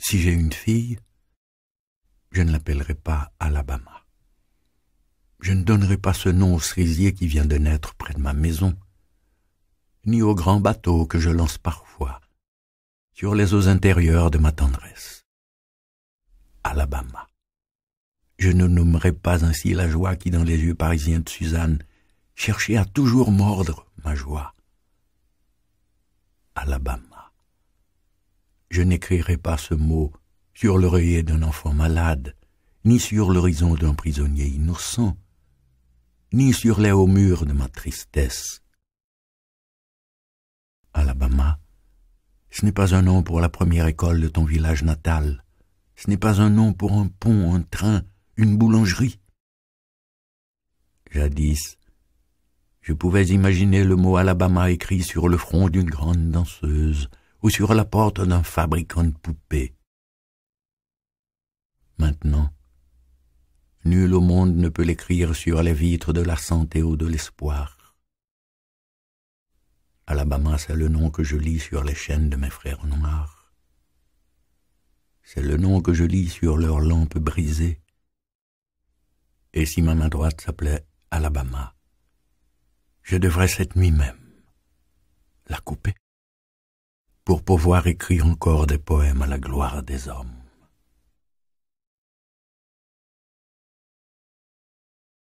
Si j'ai une fille, je ne l'appellerai pas Alabama. Je ne donnerai pas ce nom au cerisier qui vient de naître près de ma maison, ni au grand bateau que je lance parfois sur les eaux intérieures de ma tendresse. Alabama. Je ne nommerai pas ainsi la joie qui, dans les yeux parisiens de Suzanne, cherchait à toujours mordre ma joie. Alabama je n'écrirai pas ce mot sur l'oreiller d'un enfant malade, ni sur l'horizon d'un prisonnier innocent, ni sur les hauts murs de ma tristesse. Alabama, ce n'est pas un nom pour la première école de ton village natal, ce n'est pas un nom pour un pont, un train, une boulangerie. Jadis, je pouvais imaginer le mot Alabama écrit sur le front d'une grande danseuse, ou sur la porte d'un fabricant de poupées. Maintenant, nul au monde ne peut l'écrire sur les vitres de la santé ou de l'espoir. Alabama, c'est le nom que je lis sur les chaînes de mes frères noirs. C'est le nom que je lis sur leurs lampes brisées. Et si ma main droite s'appelait Alabama, je devrais cette nuit même la couper pour pouvoir écrire encore des poèmes à la gloire des hommes.